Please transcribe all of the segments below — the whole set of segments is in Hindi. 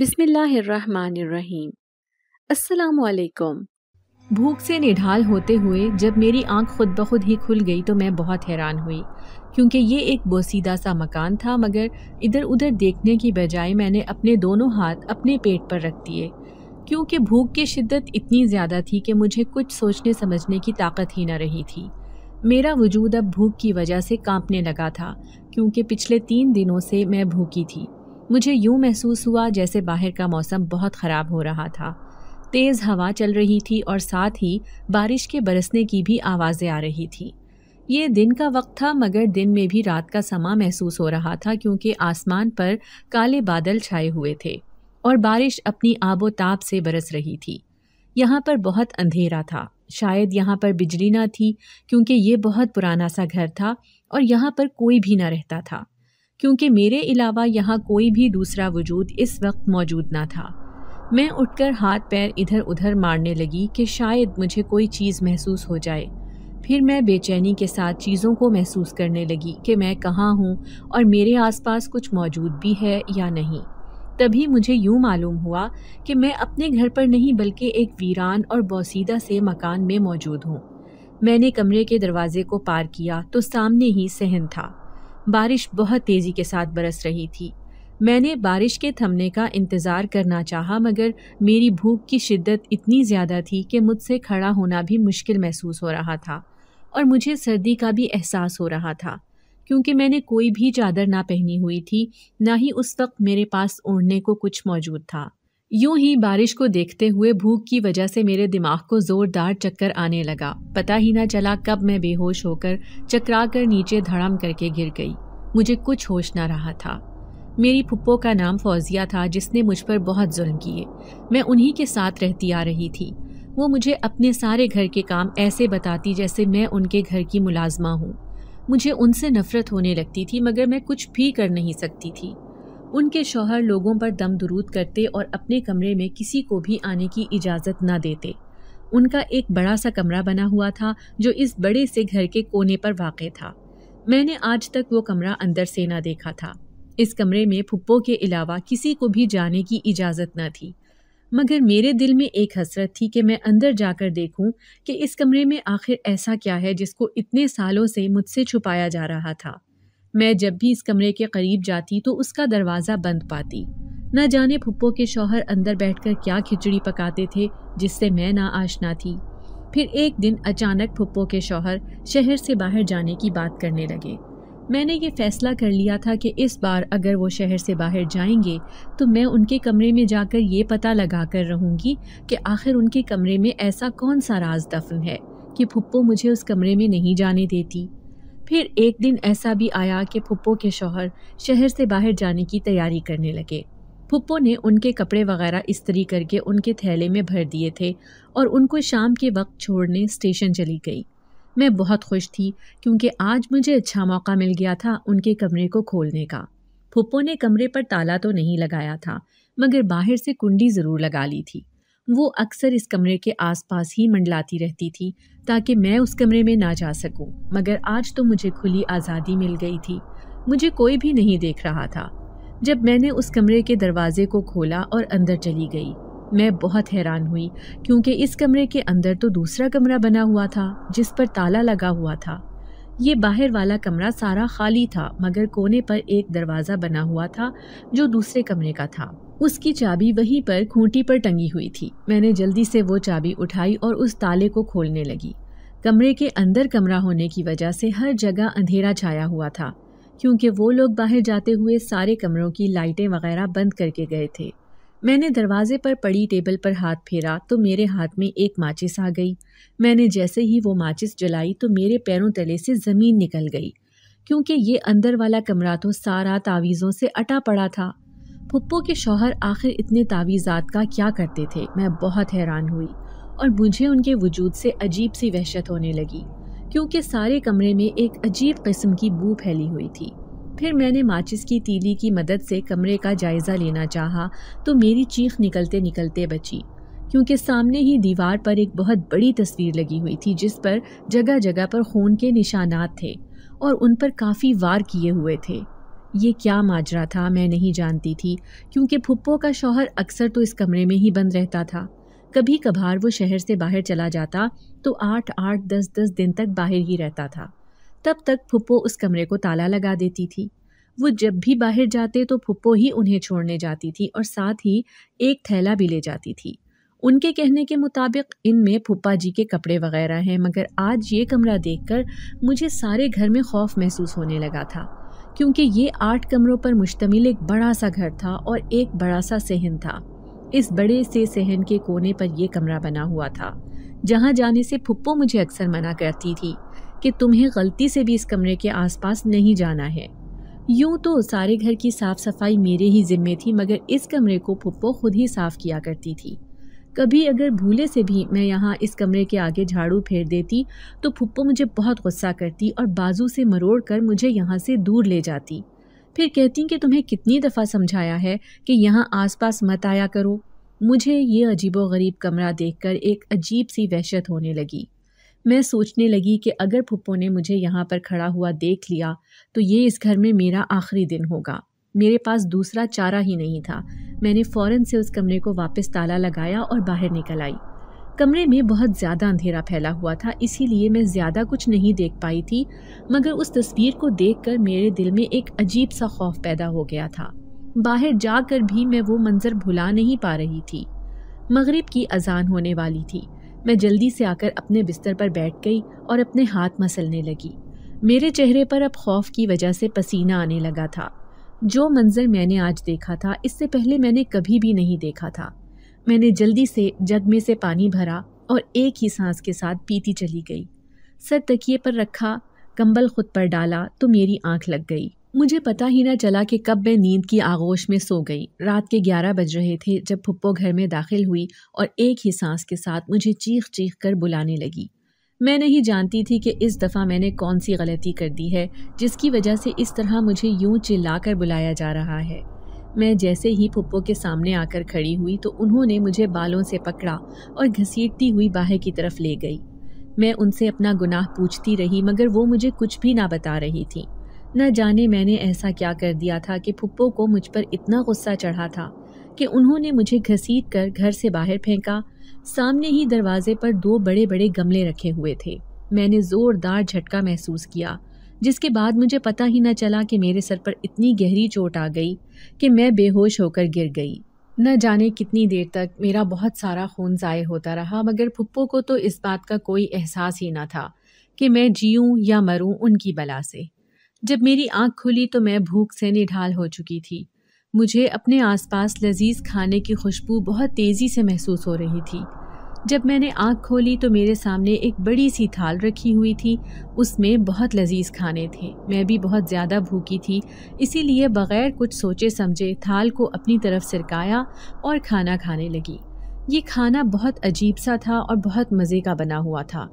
बिस्मिल्लाहिर्रहमानिर्रहीम अस्सलाम वालेकुम भूख से निढाल होते हुए जब मेरी आंख खुद ब खुद ही खुल गई तो मैं बहुत हैरान हुई क्योंकि ये एक बोसीदा सा मकान था मगर इधर उधर देखने की बजाय मैंने अपने दोनों हाथ अपने पेट पर रख दिए क्योंकि भूख की शिद्दत इतनी ज़्यादा थी कि मुझे कुछ सोचने समझने की ताकत ही न रही थी मेरा वजूद अब भूख की वजह से कांपने लगा था क्योंकि पिछले तीन दिनों से मैं भूखी थी मुझे यूं महसूस हुआ जैसे बाहर का मौसम बहुत ख़राब हो रहा था तेज़ हवा चल रही थी और साथ ही बारिश के बरसने की भी आवाज़ें आ रही थी ये दिन का वक्त था मगर दिन में भी रात का समा महसूस हो रहा था क्योंकि आसमान पर काले बादल छाए हुए थे और बारिश अपनी आबोताब से बरस रही थी यहाँ पर बहुत अंधेरा था शायद यहाँ पर बिजली ना थी क्योंकि ये बहुत पुराना सा घर था और यहाँ पर कोई भी ना रहता था क्योंकि मेरे अलावा यहाँ कोई भी दूसरा वजूद इस वक्त मौजूद ना था मैं उठकर हाथ पैर इधर उधर मारने लगी कि शायद मुझे कोई चीज़ महसूस हो जाए फिर मैं बेचैनी के साथ चीज़ों को महसूस करने लगी कि मैं कहाँ हूँ और मेरे आसपास कुछ मौजूद भी है या नहीं तभी मुझे यूँ मालूम हुआ कि मैं अपने घर पर नहीं बल्कि एक वीरान और बौसीदा से मकान में मौजूद हूँ मैंने कमरे के दरवाजे को पार किया तो सामने ही सहन था बारिश बहुत तेज़ी के साथ बरस रही थी मैंने बारिश के थमने का इंतज़ार करना चाहा मगर मेरी भूख की शिद्दत इतनी ज़्यादा थी कि मुझसे खड़ा होना भी मुश्किल महसूस हो रहा था और मुझे सर्दी का भी एहसास हो रहा था क्योंकि मैंने कोई भी चादर ना पहनी हुई थी ना ही उस वक्त मेरे पास ओढ़ने को कुछ मौजूद था यूं ही बारिश को देखते हुए भूख की वजह से मेरे दिमाग को जोरदार चक्कर आने लगा पता ही ना चला कब मैं बेहोश होकर चकरा कर नीचे धड़म करके गिर गई मुझे कुछ होश ना रहा था मेरी फुप्पो का नाम फौजिया था जिसने मुझ पर बहुत जुल्म किए मैं उन्हीं के साथ रहती आ रही थी वो मुझे अपने सारे घर के काम ऐसे बताती जैसे मैं उनके घर की मुलाजमा हूँ मुझे उनसे नफरत होने लगती थी मगर मैं कुछ भी कर नहीं सकती थी उनके शोहर लोगों पर दम दरूद करते और अपने कमरे में किसी को भी आने की इजाज़त ना देते उनका एक बड़ा सा कमरा बना हुआ था जो इस बड़े से घर के कोने पर वाक़ था मैंने आज तक वो कमरा अंदर से ना देखा था इस कमरे में फुप्पो के अलावा किसी को भी जाने की इजाज़त न थी मगर मेरे दिल में एक हसरत थी कि मैं अंदर जाकर देखूं कि इस कमरे में आखिर ऐसा क्या है जिसको इतने सालों से मुझसे छुपाया जा रहा था मैं जब भी इस कमरे के करीब जाती तो उसका दरवाज़ा बंद पाती न जाने फुप्पो के शौहर अंदर बैठकर क्या खिचड़ी पकाते थे जिससे मैं ना आशना थी फिर एक दिन अचानक फुप्पो के शौहर शहर से बाहर जाने की बात करने लगे मैंने ये फैसला कर लिया था कि इस बार अगर वो शहर से बाहर जाएंगे तो मैं उनके कमरे में जाकर ये पता लगा कर रहूँगी कि आखिर उनके कमरे में ऐसा कौन सा राज दफन है कि फुप्पो मुझे उस कमरे में नहीं जाने देती फिर एक दिन ऐसा भी आया कि फुप्पो के शौहर शहर से बाहर जाने की तैयारी करने लगे फुप्पो ने उनके कपड़े वगैरह इस्त्री करके उनके थैले में भर दिए थे और उनको शाम के वक्त छोड़ने स्टेशन चली गई मैं बहुत खुश थी क्योंकि आज मुझे अच्छा मौका मिल गया था उनके कमरे को खोलने का फुप्पो ने कमरे पर ताला तो नहीं लगाया था मगर बाहर से कुंडी ज़रूर लगा ली थी वो अक्सर इस कमरे के आसपास ही मंडलाती रहती थी ताकि मैं उस कमरे में ना जा सकूं, मगर आज तो मुझे खुली आज़ादी मिल गई थी मुझे कोई भी नहीं देख रहा था जब मैंने उस कमरे के दरवाजे को खोला और अंदर चली गई मैं बहुत हैरान हुई क्योंकि इस कमरे के अंदर तो दूसरा कमरा बना हुआ था जिस पर ताला लगा हुआ था ये बाहर वाला कमरा सारा खाली था मगर कोने पर एक दरवाज़ा बना हुआ था जो दूसरे कमरे का था उसकी चाबी वहीं पर खूंटी पर टंगी हुई थी मैंने जल्दी से वो चाबी उठाई और उस ताले को खोलने लगी कमरे के अंदर कमरा होने की वजह से हर जगह अंधेरा छाया हुआ था क्योंकि वो लोग बाहर जाते हुए सारे कमरों की लाइटें वगैरह बंद करके गए थे मैंने दरवाजे पर पड़ी टेबल पर हाथ फेरा तो मेरे हाथ में एक माचिस आ गई मैंने जैसे ही वो माचिस जलाई तो मेरे पैरों तले से ज़मीन निकल गई क्योंकि ये अंदर वाला कमरा तो सारा तावीज़ों से अटा पड़ा था पुप्पो के शौहर आखिर इतने तावीज़ात का क्या करते थे मैं बहुत हैरान हुई और मुझे उनके वजूद से अजीब सी वहशत होने लगी क्योंकि सारे कमरे में एक अजीब किस्म की बू फैली हुई थी फिर मैंने माचिस की तीली की मदद से कमरे का जायज़ा लेना चाहा तो मेरी चीख निकलते निकलते बची क्योंकि सामने ही दीवार पर एक बहुत बड़ी तस्वीर लगी हुई थी जिस पर जगह जगह पर खून के निशानात थे और उन पर काफ़ी वार किए हुए थे ये क्या माजरा था मैं नहीं जानती थी क्योंकि फुप्पो का शौहर अक्सर तो इस कमरे में ही बंद रहता था कभी कभार वो शहर से बाहर चला जाता तो आठ आठ दस दस दिन तक बाहर ही रहता था तब तक फुप्पो उस कमरे को ताला लगा देती थी वो जब भी बाहर जाते तो फुप्पो ही उन्हें छोड़ने जाती थी और साथ ही एक थैला भी ले जाती थी उनके कहने के मुताबिक इनमें फुप्पा जी के कपड़े वगैरह हैं मगर आज ये कमरा देखकर मुझे सारे घर में खौफ महसूस होने लगा था क्योंकि ये आठ कमरों पर मुश्तमिल एक बड़ा सा घर था और एक बड़ा सा सहन था इस बड़े से सहन के कोने पर यह कमरा बना हुआ था जहाँ जाने से फुप्पो मुझे अक्सर मना करती थी कि तुम्हें गलती से भी इस कमरे के आसपास नहीं जाना है यूं तो सारे घर की साफ़ सफाई मेरे ही जिम्मे थी मगर इस कमरे को फुप्पो खुद ही साफ़ किया करती थी कभी अगर भूले से भी मैं यहाँ इस कमरे के आगे झाड़ू फेर देती तो फुप्पो मुझे बहुत गुस्सा करती और बाजू से मरोड़ कर मुझे यहाँ से दूर ले जाती फिर कहती कि तुम्हें कितनी दफ़ा समझाया है कि यहाँ आसपास मत आया करो मुझे ये अजीबोगरीब कमरा देखकर एक अजीब सी वहशत होने लगी मैं सोचने लगी कि अगर फुप्पो ने मुझे यहाँ पर खड़ा हुआ देख लिया तो ये इस घर में मेरा आखिरी दिन होगा मेरे पास दूसरा चारा ही नहीं था मैंने फ़ौरन से उस कमरे को वापस ताला लगाया और बाहर निकल आई कमरे में बहुत ज़्यादा अंधेरा फैला हुआ था इसीलिए मैं ज़्यादा कुछ नहीं देख पाई थी मगर उस तस्वीर को कर मेरे दिल में एक अजीब सा खौफ पैदा हो गया था बाहर जाकर भी मैं वो मंज़र भुला नहीं पा रही थी मगरिब की अजान होने वाली थी मैं जल्दी से आकर अपने बिस्तर पर बैठ गई और अपने हाथ मसलने लगी मेरे चेहरे पर अब खौफ की वजह से पसीना आने लगा था जो मंज़र मैंने आज देखा था इससे पहले मैंने कभी भी नहीं देखा था मैंने जल्दी से जग में से पानी भरा और एक ही सांस के साथ पीती चली गई सर तकिए पर रखा कंबल खुद पर डाला तो मेरी आंख लग गई मुझे पता ही ना चला कि कब मैं नींद की आगोश में सो गई रात के ग्यारह बज रहे थे जब फुप्पो घर में दाखिल हुई और एक ही सांस के साथ मुझे चीख चीख कर बुलाने लगी मैं नहीं जानती थी कि इस दफ़ा मैंने कौन सी गलती कर दी है जिसकी वजह से इस तरह मुझे यूं चिल्लाकर बुलाया जा रहा है मैं जैसे ही पुप्पो के सामने आकर खड़ी हुई तो उन्होंने मुझे बालों से पकड़ा और घसीटती हुई बाहर की तरफ ले गई मैं उनसे अपना गुनाह पूछती रही मगर वो मुझे कुछ भी ना बता रही थी न जाने मैंने ऐसा क्या कर दिया था कि पुप्पो को मुझ पर इतना गुस्सा चढ़ा था कि उन्होंने मुझे घसीट कर घर से बाहर फेंका सामने ही दरवाजे पर दो बड़े बड़े गमले रखे हुए थे मैंने ज़ोरदार झटका महसूस किया जिसके बाद मुझे पता ही न चला कि मेरे सर पर इतनी गहरी चोट आ गई कि मैं बेहोश होकर गिर गई न जाने कितनी देर तक मेरा बहुत सारा खून ज़ाय होता रहा मगर फुप्पो को तो इस बात का कोई एहसास ही न था कि मैं जीऊँ या मरूँ उनकी बला से जब मेरी आँख खुली तो मैं भूख से निढाल हो चुकी थी मुझे अपने आसपास लजीज खाने की खुशबू बहुत तेज़ी से महसूस हो रही थी जब मैंने आँख खोली तो मेरे सामने एक बड़ी सी थाल रखी हुई थी उसमें बहुत लजीज खाने थे मैं भी बहुत ज़्यादा भूखी थी इसीलिए बग़ैर कुछ सोचे समझे थाल को अपनी तरफ सरकाया और खाना खाने लगी ये खाना बहुत अजीब सा था और बहुत मज़े का बना हुआ था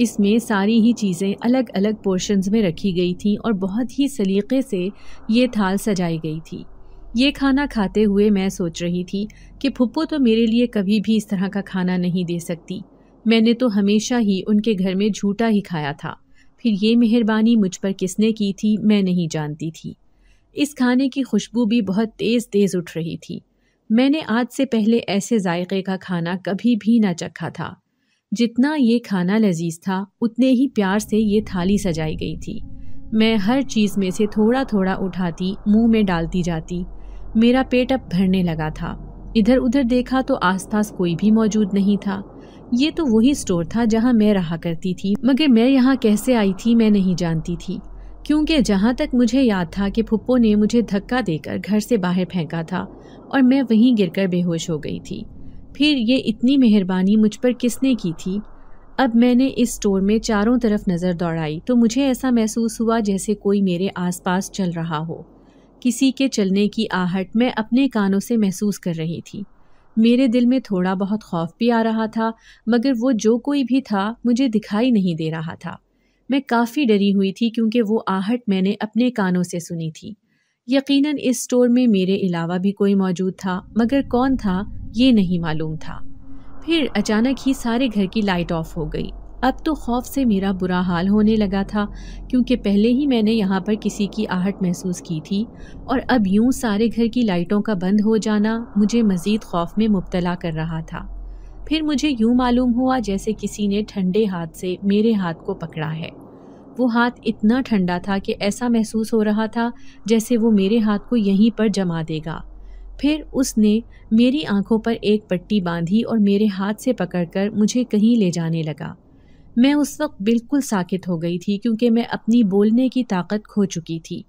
इसमें सारी ही चीज़ें अलग अलग पोर्शंस में रखी गई थी और बहुत ही सलीके से ये थाल सजाई गई थी ये खाना खाते हुए मैं सोच रही थी कि फुप्पो तो मेरे लिए कभी भी इस तरह का खाना नहीं दे सकती मैंने तो हमेशा ही उनके घर में झूठा ही खाया था फिर ये मेहरबानी मुझ पर किसने की थी मैं नहीं जानती थी इस खाने की खुशबू भी बहुत तेज़ तेज़ उठ रही थी मैंने आज से पहले ऐसे जायके का खाना कभी भी ना चखा था जितना ये खाना लजीज था उतने ही प्यार से ये थाली सजाई गई थी मैं हर चीज़ में से थोड़ा थोड़ा उठाती मुंह में डालती जाती मेरा पेट अब भरने लगा था इधर उधर देखा तो आसपास कोई भी मौजूद नहीं था ये तो वही स्टोर था जहाँ मैं रहा करती थी मगर मैं यहाँ कैसे आई थी मैं नहीं जानती थी क्योंकि जहाँ तक मुझे याद था कि फुप्पो ने मुझे धक्का देकर घर से बाहर फेंका था और मैं वहीं गिरकर बेहोश हो गई थी फिर ये इतनी मेहरबानी मुझ पर किसने की थी अब मैंने इस स्टोर में चारों तरफ नज़र दौड़ाई तो मुझे ऐसा महसूस हुआ जैसे कोई मेरे आसपास चल रहा हो किसी के चलने की आहट मैं अपने कानों से महसूस कर रही थी मेरे दिल में थोड़ा बहुत खौफ भी आ रहा था मगर वो जो कोई भी था मुझे दिखाई नहीं दे रहा था मैं काफ़ी डरी हुई थी क्योंकि वो आहट मैंने अपने कानों से सुनी थी यकीनन इस स्टोर में मेरे अलावा भी कोई मौजूद था मगर कौन था ये नहीं मालूम था फिर अचानक ही सारे घर की लाइट ऑफ हो गई अब तो खौफ से मेरा बुरा हाल होने लगा था क्योंकि पहले ही मैंने यहाँ पर किसी की आहट महसूस की थी और अब यूं सारे घर की लाइटों का बंद हो जाना मुझे मज़ीद खौफ में मुबतला कर रहा था फिर मुझे यूं मालूम हुआ जैसे किसी ने ठंडे हाथ से मेरे हाथ को पकड़ा है वो हाथ इतना ठंडा था कि ऐसा महसूस हो रहा था जैसे वो मेरे हाथ को यहीं पर जमा देगा फिर उसने मेरी आंखों पर एक पट्टी बांधी और मेरे हाथ से पकड़कर मुझे कहीं ले जाने लगा मैं उस वक्त बिल्कुल साकित हो गई थी क्योंकि मैं अपनी बोलने की ताकत खो चुकी थी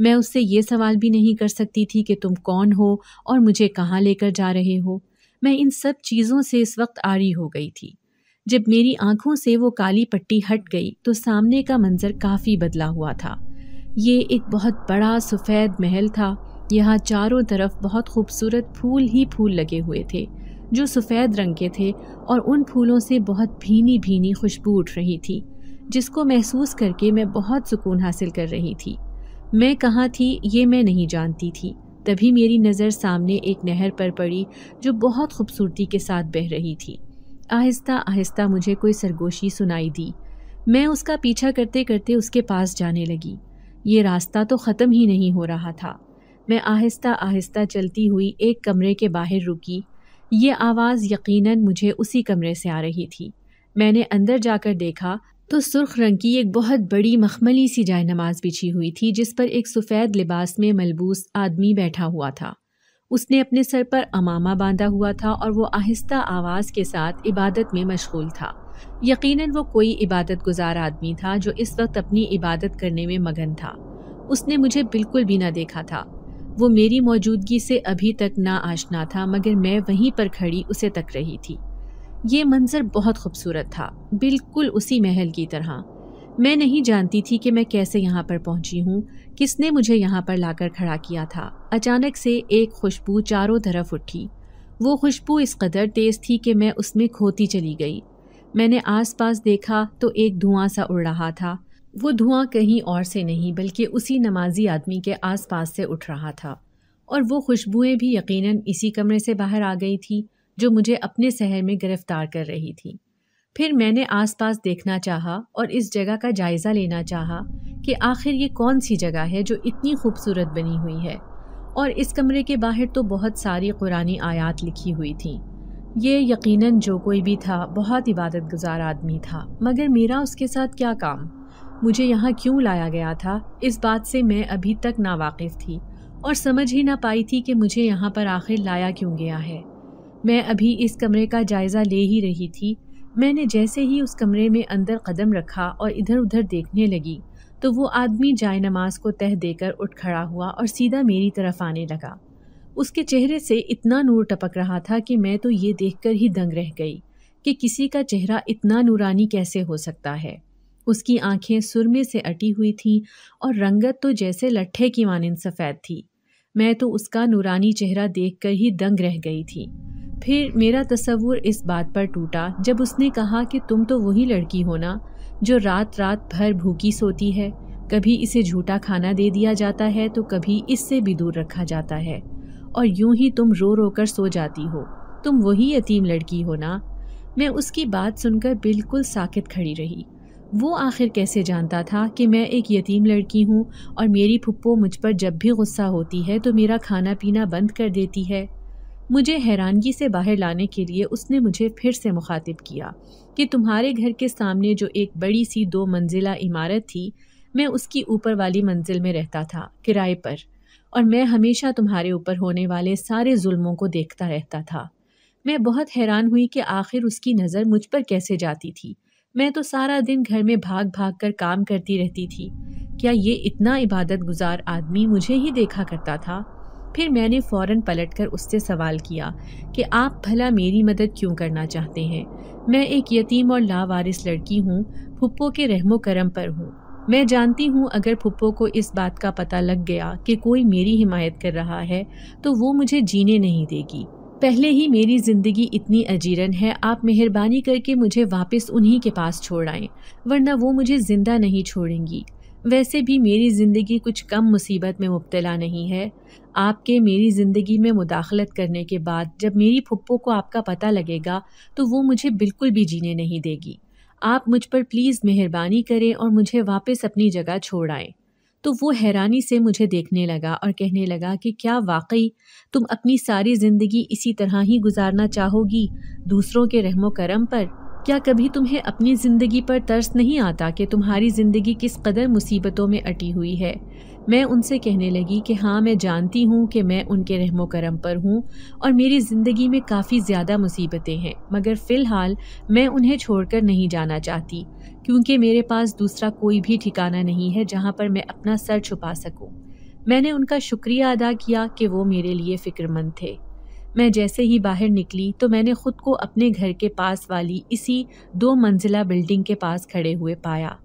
मैं उससे ये सवाल भी नहीं कर सकती थी कि तुम कौन हो और मुझे कहाँ लेकर जा रहे हो मैं इन सब चीज़ों से इस वक्त आरी हो गई थी जब मेरी आंखों से वो काली पट्टी हट गई तो सामने का मंजर काफ़ी बदला हुआ था ये एक बहुत बड़ा सफ़ेद महल था यहाँ चारों तरफ बहुत खूबसूरत फूल ही फूल लगे हुए थे जो सफ़ेद रंग के थे और उन फूलों से बहुत भीनी भीनी खुशबू उठ रही थी जिसको महसूस करके मैं बहुत सुकून हासिल कर रही थी मैं कहाँ थी ये मैं नहीं जानती थी तभी मेरी नज़र सामने एक नहर पर पड़ी जो बहुत खूबसूरती के साथ बह रही थी आहिस्ता आहिस्ता मुझे कोई सरगोशी सुनाई दी मैं उसका पीछा करते करते उसके पास जाने लगी ये रास्ता तो ख़त्म ही नहीं हो रहा था मैं आहिस्ता आहिस्ता चलती हुई एक कमरे के बाहर रुकी ये आवाज़ यकीनन मुझे उसी कमरे से आ रही थी मैंने अंदर जाकर देखा तो सुर्ख रंग की एक बहुत बड़ी मखमली सी जाय नमाज बिछी हुई थी जिस पर एक सफ़ेद लिबास में मलबूस आदमी बैठा हुआ था उसने अपने सर पर अमामा बांधा हुआ था और वो आहिस्ता आवाज़ के साथ इबादत में मशगूल था यकीनन वो कोई इबादत गुजार आदमी था जो इस वक्त अपनी इबादत करने में मगन था उसने मुझे बिल्कुल भी ना देखा था वो मेरी मौजूदगी से अभी तक ना आशना था मगर मैं वहीं पर खड़ी उसे तक रही थी ये मंज़र बहुत खूबसूरत था बिल्कुल उसी महल की तरह मैं नहीं जानती थी कि मैं कैसे यहाँ पर पहुँची हूँ किसने मुझे यहाँ पर लाकर खड़ा किया था अचानक से एक खुशबू चारों तरफ उठी वो खुशबू इस कदर तेज़ थी कि मैं उसमें खोती चली गई मैंने आसपास देखा तो एक धुआं सा उड़ रहा था वो धुआं कहीं और से नहीं बल्कि उसी नमाजी आदमी के आसपास से उठ रहा था और वो खुशबुएं भी यकीनन इसी कमरे से बाहर आ गई थी जो मुझे अपने शहर में गिरफ्तार कर रही थी फिर मैंने आसपास देखना चाहा और इस जगह का जायज़ा लेना चाहा कि आखिर ये कौन सी जगह है जो इतनी खूबसूरत बनी हुई है और इस कमरे के बाहर तो बहुत सारी कुरानी आयात लिखी हुई थी ये यकीनन जो कोई भी था बहुत इबादत गुजार आदमी था मगर मेरा उसके साथ क्या काम मुझे यहाँ क्यों लाया गया था इस बात से मैं अभी तक नावाकिफ थी और समझ ही ना पाई थी कि मुझे यहाँ पर आखिर लाया क्यों गया है मैं अभी इस कमरे का जायज़ा ले ही रही थी मैंने जैसे ही उस कमरे में अंदर कदम रखा और इधर उधर देखने लगी तो वो आदमी जाय नमाज को तह देकर उठ खड़ा हुआ और सीधा मेरी तरफ आने लगा उसके चेहरे से इतना नूर टपक रहा था कि मैं तो ये देखकर ही दंग रह गई कि किसी का चेहरा इतना नूरानी कैसे हो सकता है उसकी आंखें सुरमे से अटी हुई थीं और रंगत तो जैसे लट्ठे की मानंद सफ़ेद थी मैं तो उसका नूरानी चेहरा देखकर ही दंग रह गई थी फिर मेरा तस्वूर इस बात पर टूटा जब उसने कहा कि तुम तो वही लड़की हो ना जो रात रात भर भूखी सोती है कभी इसे झूठा खाना दे दिया जाता है तो कभी इससे भी दूर रखा जाता है और यूं ही तुम रो रो कर सो जाती हो तुम वही यतीम लड़की हो ना मैं उसकी बात सुनकर बिल्कुल साकित खड़ी रही वो आखिर कैसे जानता था कि मैं एक यतीम लड़की हूँ और मेरी पुप्पो मुझ पर जब भी गुस्सा होती है तो मेरा खाना पीना बंद कर देती है मुझे हैरानगी से बाहर लाने के लिए उसने मुझे फिर से मुखातिब किया कि तुम्हारे घर के सामने जो एक बड़ी सी दो मंजिला इमारत थी मैं उसकी ऊपर वाली मंजिल में रहता था किराए पर और मैं हमेशा तुम्हारे ऊपर होने वाले सारे जुल्मों को देखता रहता था मैं बहुत हैरान हुई कि आखिर उसकी नज़र मुझ पर कैसे जाती थी मैं तो सारा दिन घर में भाग भाग कर काम करती रहती थी क्या ये इतना इबादत गुजार आदमी मुझे ही देखा करता था फिर मैंने फौरन पलटकर उससे सवाल किया कि आप भला मेरी मदद क्यों करना चाहते हैं मैं एक यतीम और लावारिस लड़की हूँ फुप्पो के रहमो करम पर हूँ मैं जानती हूँ अगर फुप्पो को इस बात का पता लग गया कि कोई मेरी हिमायत कर रहा है तो वो मुझे जीने नहीं देगी पहले ही मेरी ज़िंदगी इतनी अजीरन है आप मेहरबानी करके मुझे वापस उन्हीं के पास छोड़ आएँ वरना वो मुझे ज़िंदा नहीं छोड़ेंगी वैसे भी मेरी ज़िंदगी कुछ कम मुसीबत में मुबतला नहीं है आपके मेरी ज़िंदगी में मुदाखलत करने के बाद जब मेरी फुप्पो को आपका पता लगेगा तो वो मुझे बिल्कुल भी जीने नहीं देगी आप मुझ पर प्लीज़ मेहरबानी करें और मुझे वापस अपनी जगह छोड़ आएँ तो वो हैरानी से मुझे देखने लगा और कहने लगा कि क्या वाकई तुम अपनी सारी ज़िंदगी इसी तरह ही गुजारना चाहोगी दूसरों के रहमो करम पर क्या कभी तुम्हें अपनी ज़िंदगी पर तर्स नहीं आता कि तुम्हारी ज़िंदगी किस कदर मुसीबतों में अटी हुई है मैं उनसे कहने लगी कि हाँ मैं जानती हूँ कि मैं उनके रहमो करम पर हूँ और मेरी ज़िंदगी में काफ़ी ज़्यादा मुसीबतें हैं मगर फ़िलहाल मैं उन्हें छोड़कर नहीं जाना चाहती क्योंकि मेरे पास दूसरा कोई भी ठिकाना नहीं है जहाँ पर मैं अपना सर छुपा सकूँ मैंने उनका शुक्रिया अदा किया कि वो मेरे लिए फ़िक्रमंद थे मैं जैसे ही बाहर निकली तो मैंने खुद को अपने घर के पास वाली इसी दो मंजिला बिल्डिंग के पास खड़े हुए पाया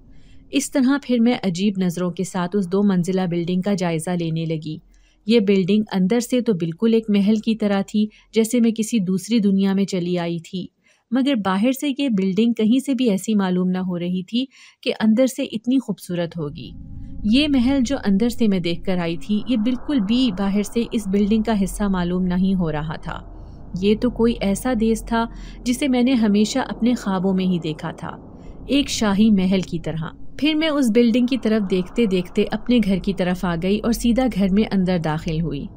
इस तरह फिर मैं अजीब नज़रों के साथ उस दो मंजिला बिल्डिंग का जायज़ा लेने लगी ये बिल्डिंग अंदर से तो बिल्कुल एक महल की तरह थी जैसे मैं किसी दूसरी दुनिया में चली आई थी मगर बाहर से ये बिल्डिंग कहीं से भी ऐसी मालूम ना हो रही थी कि अंदर से इतनी खूबसूरत होगी ये महल जो अंदर से मैं देख कर आई थी ये बिल्कुल भी बाहर से इस बिल्डिंग का हिस्सा मालूम नहीं हो रहा था ये तो कोई ऐसा देश था जिसे मैंने हमेशा अपने ख्वाबों में ही देखा था एक शाही महल की तरह फिर मैं उस बिल्डिंग की तरफ देखते देखते अपने घर की तरफ आ गई और सीधा घर में अंदर दाखिल हुई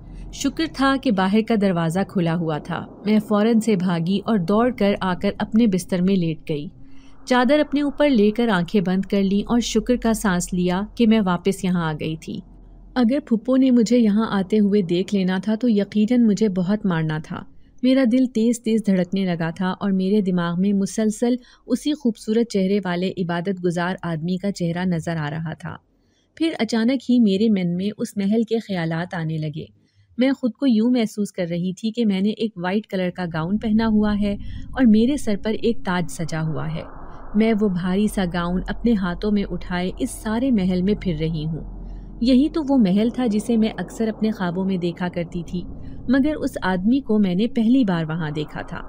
शुक्र था कि बाहर का दरवाज़ा खुला हुआ था मैं फ़ौरन से भागी और दौड़ कर आकर अपने बिस्तर में लेट गई चादर अपने ऊपर लेकर आंखें बंद कर ली और शुक्र का सांस लिया कि मैं वापस यहाँ आ गई थी अगर फुप्पो ने मुझे यहाँ आते हुए देख लेना था तो यकीनन मुझे बहुत मारना था मेरा दिल तेज़ तेज़ धड़कने लगा था और मेरे दिमाग में मुसलसल उसी खूबसूरत चेहरे वाले इबादत गुजार आदमी का चेहरा नज़र आ रहा था फिर अचानक ही मेरे मन में उस महल के ख्याल आने लगे मैं खुद को यूँ महसूस कर रही थी कि मैंने एक वाइट कलर का गाउन पहना हुआ है और मेरे सर पर एक ताज सजा हुआ है मैं वो भारी सा गाउन अपने हाथों में उठाए इस सारे महल में फिर रही हूँ यही तो वो महल था जिसे मैं अक्सर अपने ख्वाबों में देखा करती थी मगर उस आदमी को मैंने पहली बार वहाँ देखा था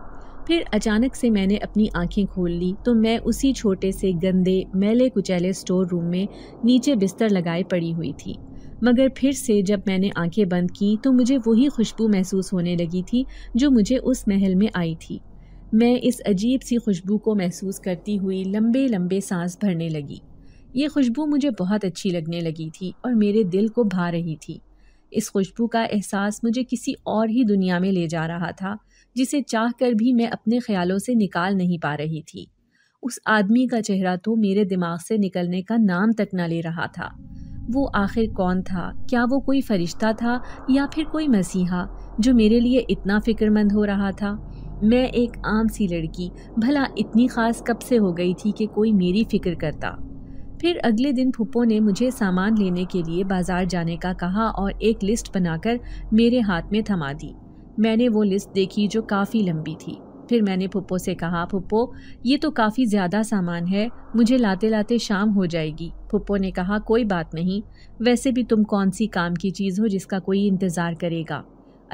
फिर अचानक से मैंने अपनी आंखें खोल ली तो मैं उसी छोटे से गंदे मैले कुचैले स्टोर रूम में नीचे बिस्तर लगाए पड़ी हुई थी मगर फिर से जब मैंने आंखें बंद की तो मुझे वही खुशबू महसूस होने लगी थी जो मुझे उस महल में आई थी मैं इस अजीब सी खुशबू को महसूस करती हुई लंबे लंबे सांस भरने लगी ये खुशबू मुझे बहुत अच्छी लगने लगी थी और मेरे दिल को भा रही थी इस खुशबू का एहसास मुझे किसी और ही दुनिया में ले जा रहा था जिसे चाह कर भी मैं अपने ख्यालों से निकाल नहीं पा रही थी उस आदमी का चेहरा तो मेरे दिमाग से निकलने का नाम तक न ले रहा था वो आखिर कौन था क्या वो कोई फरिश्ता था या फिर कोई मसीहा जो मेरे लिए इतना फिक्रमंद हो रहा था मैं एक आम सी लड़की भला इतनी ख़ास कब से हो गई थी कि कोई मेरी फ़िक्र करता फिर अगले दिन फुप्पो ने मुझे सामान लेने के लिए बाज़ार जाने का कहा और एक लिस्ट बनाकर मेरे हाथ में थमा दी मैंने वो लिस्ट देखी जो काफ़ी लंबी थी फिर मैंने फुप्पो से कहा फुप्पो ये तो काफ़ी ज़्यादा सामान है मुझे लाते लाते शाम हो जाएगी फुप्पो ने कहा कोई बात नहीं वैसे भी तुम कौन सी काम की चीज़ हो जिसका कोई इंतज़ार करेगा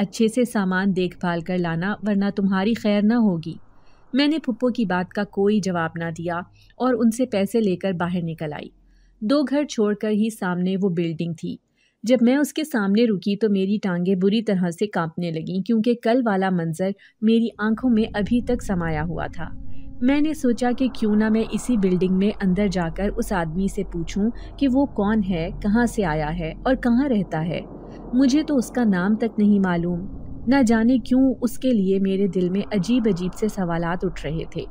अच्छे से सामान देखभाल कर लाना वरना तुम्हारी खैर न होगी मैंने पुप्पो की बात का कोई जवाब ना दिया और उनसे पैसे लेकर बाहर निकल आई दो घर छोड़कर ही सामने वो बिल्डिंग थी जब मैं उसके सामने रुकी तो मेरी टांगें बुरी तरह से कांपने लगीं क्योंकि कल वाला मंजर मेरी आंखों में अभी तक समाया हुआ था मैंने सोचा कि क्यों ना मैं इसी बिल्डिंग में अंदर जाकर उस आदमी से पूछूं कि वो कौन है कहाँ से आया है और कहाँ रहता है मुझे तो उसका नाम तक नहीं मालूम न जाने क्यों उसके लिए मेरे दिल में अजीब अजीब से सवाल उठ रहे थे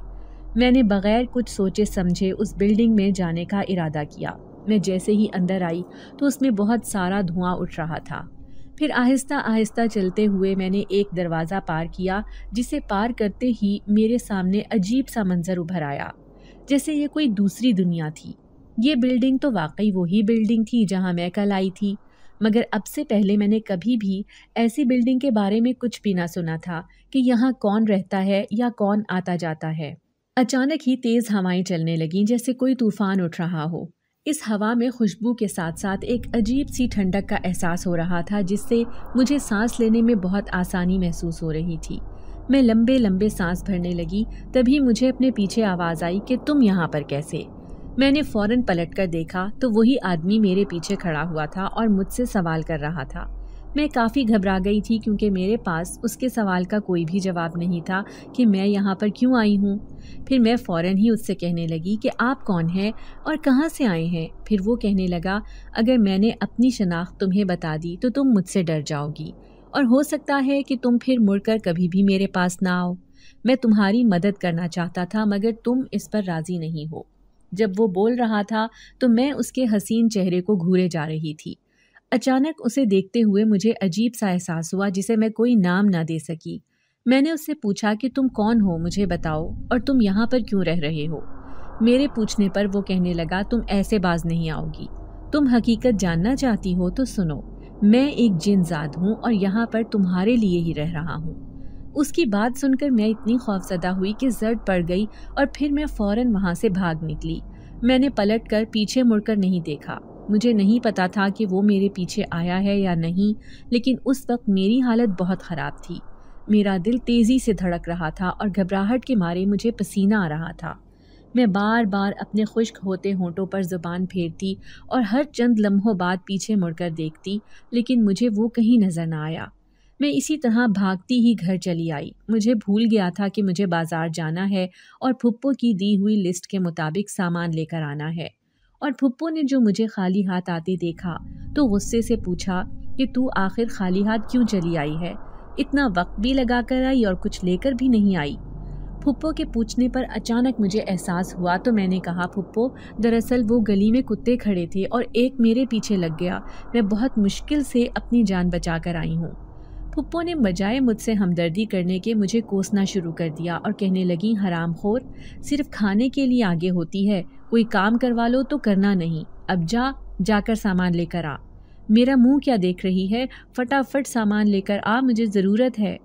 मैंने बग़ैर कुछ सोचे समझे उस बिल्डिंग में जाने का इरादा किया मैं जैसे ही अंदर आई तो उसमें बहुत सारा धुआं उठ रहा था फिर आहिस्ता आहिस्ता चलते हुए मैंने एक दरवाज़ा पार किया जिसे पार करते ही मेरे सामने अजीब सा मंज़र उभर आया जैसे ये कोई दूसरी दुनिया थी ये बिल्डिंग तो वाकई वही बिल्डिंग थी जहाँ मैं कल आई थी मगर अब से पहले मैंने कभी भी ऐसी बिल्डिंग के बारे में कुछ भी ना सुना था कि यहाँ कौन रहता है या कौन आता जाता है अचानक ही तेज़ हवाएं चलने लगीं जैसे कोई तूफान उठ रहा हो इस हवा में खुशबू के साथ साथ एक अजीब सी ठंडक का एहसास हो रहा था जिससे मुझे सांस लेने में बहुत आसानी महसूस हो रही थी मैं लंबे लंबे सांस भरने लगी तभी मुझे अपने पीछे आवाज़ आई कि तुम यहाँ पर कैसे मैंने फौरन पलट कर देखा तो वही आदमी मेरे पीछे खड़ा हुआ था और मुझसे सवाल कर रहा था मैं काफ़ी घबरा गई थी क्योंकि मेरे पास उसके सवाल का कोई भी जवाब नहीं था कि मैं यहाँ पर क्यों आई हूँ फिर मैं फ़ौर ही उससे कहने लगी कि आप कौन हैं और कहाँ से आए हैं फिर वो कहने लगा अगर मैंने अपनी शनाख्त तुम्हें बता दी तो तुम मुझसे डर जाओगी और हो सकता है कि तुम फिर मुड़कर कभी भी मेरे पास ना आओ मैं तुम्हारी मदद करना चाहता था मगर तुम इस पर राज़ी नहीं हो जब वो बोल रहा था तो मैं उसके हसीन चेहरे को घूरे जा रही थी अचानक उसे देखते हुए मुझे अजीब सा एहसास हुआ जिसे मैं कोई नाम ना दे सकी मैंने उससे पूछा कि तुम कौन हो मुझे बताओ और तुम यहाँ पर क्यों रह रहे हो मेरे पूछने पर वो कहने लगा तुम ऐसे बाज नहीं आओगी तुम हकीकत जानना चाहती हो तो सुनो मैं एक जिनजाद हूँ और यहाँ पर तुम्हारे लिए ही रह रहा हूँ उसकी बात सुनकर मैं इतनी खौफजदा हुई कि जर्द पड़ गई और फिर मैं फौरन वहाँ से भाग निकली मैंने पलट कर पीछे मुड़कर नहीं देखा मुझे नहीं पता था कि वो मेरे पीछे आया है या नहीं लेकिन उस वक्त मेरी हालत बहुत ख़राब थी मेरा दिल तेज़ी से धड़क रहा था और घबराहट के मारे मुझे पसीना आ रहा था मैं बार बार अपने खुश्क होते होंठों पर ज़ुबान फेरती और हर चंद लम्हों बाद पीछे मुड़कर देखती लेकिन मुझे वो कहीं नज़र ना आया मैं इसी तरह भागती ही घर चली आई मुझे भूल गया था कि मुझे बाज़ार जाना है और फुप्पो की दी हुई लिस्ट के मुताबिक सामान लेकर आना है और फुप्पो ने जो मुझे खाली हाथ आते देखा तो गुस्से से पूछा कि तू आखिर खाली हाथ क्यों चली आई है इतना वक्त भी लगा कर आई और कुछ लेकर भी नहीं आई फुप्पो के पूछने पर अचानक मुझे एहसास हुआ तो मैंने कहा फुप्पो दरअसल वो गली में कुत्ते खड़े थे और एक मेरे पीछे लग गया मैं बहुत मुश्किल से अपनी जान बचा कर आई हूँ पुप्पो ने बजाय मुझसे हमदर्दी करने के मुझे कोसना शुरू कर दिया और कहने लगी हराम खोर सिर्फ खाने के लिए आगे होती है कोई काम करवा लो तो करना नहीं अब जा जाकर सामान लेकर आ मेरा मुंह क्या देख रही है फटाफट सामान लेकर आ मुझे ज़रूरत है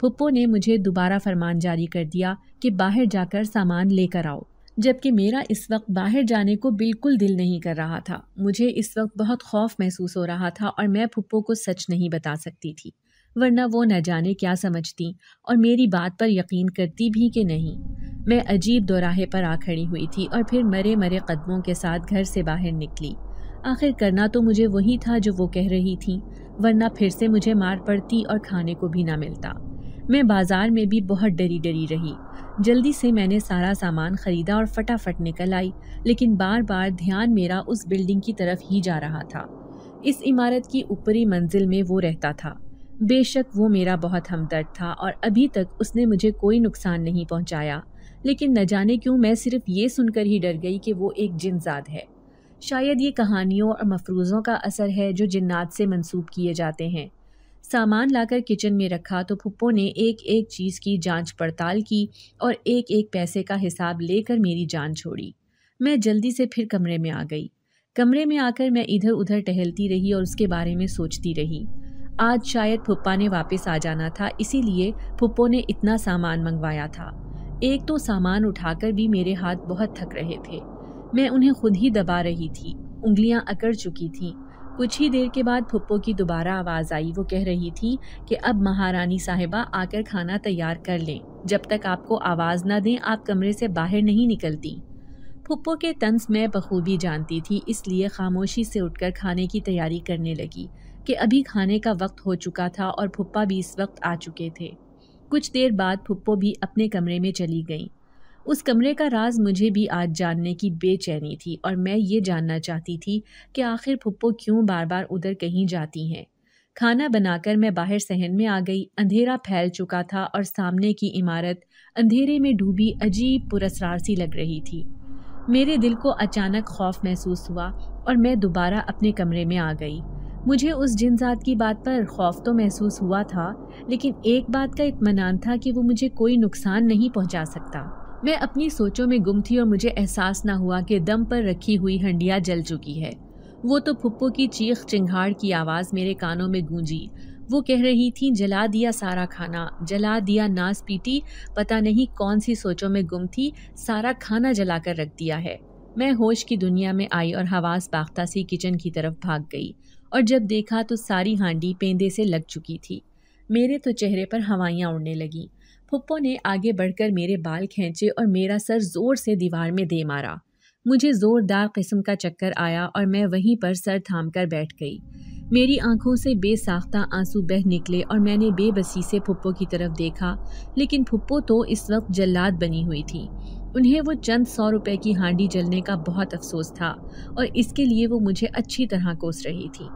पुप्पो ने मुझे दोबारा फरमान जारी कर दिया कि बाहर जाकर सामान लेकर आओ जबकि मेरा इस वक्त बाहर जाने को बिल्कुल दिल नहीं कर रहा था मुझे इस वक्त बहुत खौफ महसूस हो रहा था और मैं पुप्पो को सच नहीं बता सकती थी वरना वो न जाने क्या समझती और मेरी बात पर यकीन करती भी कि नहीं मैं अजीब दोराहे पर आ खड़ी हुई थी और फिर मरे मरे कदमों के साथ घर से बाहर निकली आखिर करना तो मुझे वही था जो वो कह रही थी वरना फिर से मुझे मार पड़ती और खाने को भी ना मिलता मैं बाज़ार में भी बहुत डरी डरी रही जल्दी से मैंने सारा सामान ख़रीदा और फटाफट निकल आई लेकिन बार बार ध्यान मेरा उस बिल्डिंग की तरफ ही जा रहा था इस इमारत की ऊपरी मंजिल में वो रहता था बेशक वो मेरा बहुत हमदर्द था और अभी तक उसने मुझे कोई नुकसान नहीं पहुंचाया लेकिन न जाने क्यों मैं सिर्फ ये सुनकर ही डर गई कि वो एक जिनजाद है शायद ये कहानियों और मफरूज़ों का असर है जो जिन्नात से मंसूब किए जाते हैं सामान लाकर किचन में रखा तो पुप्पो ने एक एक चीज़ की जांच पड़ताल की और एक एक पैसे का हिसाब लेकर मेरी जान छोड़ी मैं जल्दी से फिर कमरे में आ गई कमरे में आकर मैं इधर उधर टहलती रही और उसके बारे में सोचती रही आज शायद पुप्पा ने वापस आ जाना था इसीलिए पुप्पो ने इतना सामान मंगवाया था एक तो सामान उठाकर भी मेरे हाथ बहुत थक रहे थे मैं उन्हें खुद ही दबा रही थी उंगलियां अकड़ चुकी थीं कुछ ही देर के बाद पुप्पो की दोबारा आवाज़ आई वो कह रही थी कि अब महारानी साहिबा आकर खाना तैयार कर लें जब तक आपको आवाज़ ना दें आप कमरे से बाहर नहीं निकलती पुप्पो के तंस मैं बखूबी जानती थी इसलिए खामोशी से उठकर खाने की तैयारी करने लगी कि अभी खाने का वक्त हो चुका था और फुप्पा भी इस वक्त आ चुके थे कुछ देर बाद फुप्पो भी अपने कमरे में चली गई उस कमरे का राज मुझे भी आज जानने की बेचैनी थी और मैं ये जानना चाहती थी कि आखिर फुप्पो क्यों बार बार उधर कहीं जाती हैं खाना बनाकर मैं बाहर सहन में आ गई अंधेरा फैल चुका था और सामने की इमारत अंधेरे में डूबी अजीब पुरसरार सी लग रही थी मेरे दिल को अचानक खौफ महसूस हुआ और मैं दोबारा अपने कमरे में आ गई मुझे उस जिनजात की बात पर खौफ तो महसूस हुआ था लेकिन एक बात का इतमान था कि वो मुझे कोई नुकसान नहीं पहुंचा सकता मैं अपनी सोचों में गुम थी और मुझे एहसास ना हुआ कि दम पर रखी हुई हंडिया जल चुकी है वो तो फुप्पो की चीख चिंघाड़ की आवाज़ मेरे कानों में गूंजी वो कह रही थी जला दिया सारा खाना जला दिया नास पीटी पता नहीं कौन सी सोचों में गुम थी सारा खाना जला कर रख दिया है मैं होश की दुनिया में आई और हवास बाख्ता सी किचन की तरफ भाग गई और जब देखा तो सारी हांडी पेंदे से लग चुकी थी मेरे तो चेहरे पर हवाइयाँ उड़ने लगी फुप्पो ने आगे बढ़कर मेरे बाल खींचे और मेरा सर ज़ोर से दीवार में दे मारा मुझे ज़ोरदार किस्म का चक्कर आया और मैं वहीं पर सर थाम कर बैठ गई मेरी आंखों से बेसाख्ता आंसू बह निकले और मैंने बेबसी से फुप्पो की तरफ देखा लेकिन फुप्पो तो इस वक्त जल्लाद बनी हुई थी उन्हें वो चंद सौ रुपए की हांडी जलने का बहुत अफसोस था और इसके लिए वो मुझे अच्छी तरह कोस रही थी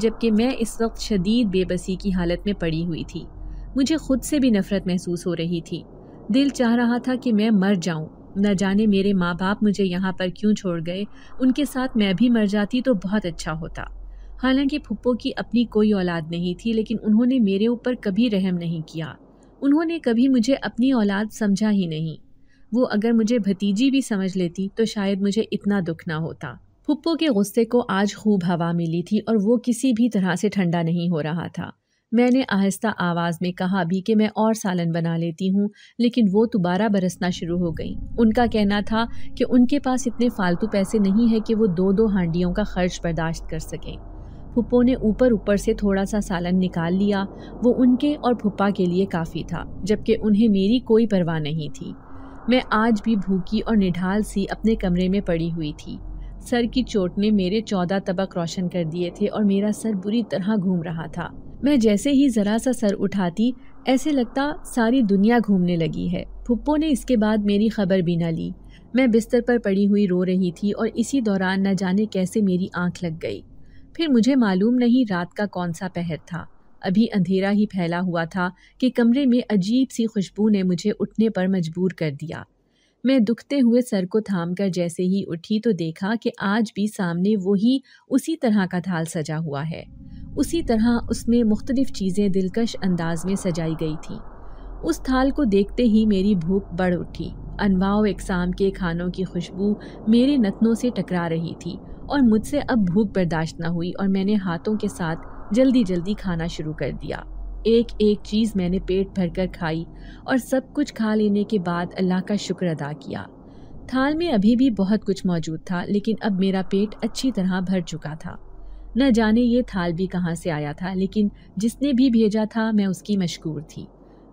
जबकि मैं इस वक्त शदीद बेबसी की हालत में पड़ी हुई थी मुझे खुद से भी नफरत महसूस हो रही थी दिल चाह रहा था कि मैं मर जाऊं न जाने मेरे माँ बाप मुझे यहाँ पर क्यों छोड़ गए उनके साथ मैं भी मर जाती तो बहुत अच्छा होता हालांकि फुप्पो की अपनी कोई औलाद नहीं थी लेकिन उन्होंने मेरे ऊपर कभी रहम नहीं किया उन्होंने कभी मुझे अपनी औलाद समझा ही नहीं वो अगर मुझे भतीजी भी समझ लेती तो शायद मुझे इतना दुख ना होता पुप्पो के गुस्से को आज खूब हवा मिली थी और वो किसी भी तरह से ठंडा नहीं हो रहा था मैंने आहिस्ता आवाज़ में कहा भी कि मैं और सालन बना लेती हूँ लेकिन वो दोबारा बरसना शुरू हो गई उनका कहना था कि उनके पास इतने फालतू पैसे नहीं है कि वो दो दो हांडियों का खर्च बर्दाश्त कर सकें फुप्पो ने ऊपर ऊपर से थोड़ा सा सालन निकाल लिया वो उनके और फुप्पा के लिए काफ़ी था जबकि उन्हें मेरी कोई परवाह नहीं थी मैं आज भी भूखी और निढाल सी अपने कमरे में पड़ी हुई थी सर की चोट ने मेरे चौदह तबक रोशन कर दिए थे और मेरा सर बुरी तरह घूम रहा था मैं जैसे ही ज़रा सा सर उठाती ऐसे लगता सारी दुनिया घूमने लगी है फुप्पो ने इसके बाद मेरी खबर भी ना ली मैं बिस्तर पर पड़ी हुई रो रही थी और इसी दौरान न जाने कैसे मेरी आंख लग गई फिर मुझे मालूम नहीं रात का कौन सा पहर था अभी अंधेरा ही फैला हुआ था कि कमरे में अजीब सी खुशबू ने मुझे उठने पर मजबूर कर दिया मैं दुखते हुए सर को थाम कर जैसे ही उठी तो देखा कि आज भी सामने वही उसी तरह का थाल सजा हुआ है उसी तरह उसमें मुख्तलिफ़ चीज़ें दिलकश अंदाज में सजाई गई थी उस थाल को देखते ही मेरी भूख बढ़ उठी अनवाओ इकसाम के खानों की खुशबू मेरे नथनों से टकरा रही थी और मुझसे अब भूख बर्दाश्त न हुई और मैंने हाथों के साथ जल्दी जल्दी खाना शुरू कर दिया एक एक चीज़ मैंने पेट भर कर खाई और सब कुछ खा लेने के बाद अल्लाह का शुक्र अदा किया थाल में अभी भी बहुत कुछ मौजूद था लेकिन अब मेरा पेट अच्छी तरह भर चुका था न जाने ये थाल भी कहाँ से आया था लेकिन जिसने भी भेजा था मैं उसकी मशहूर थी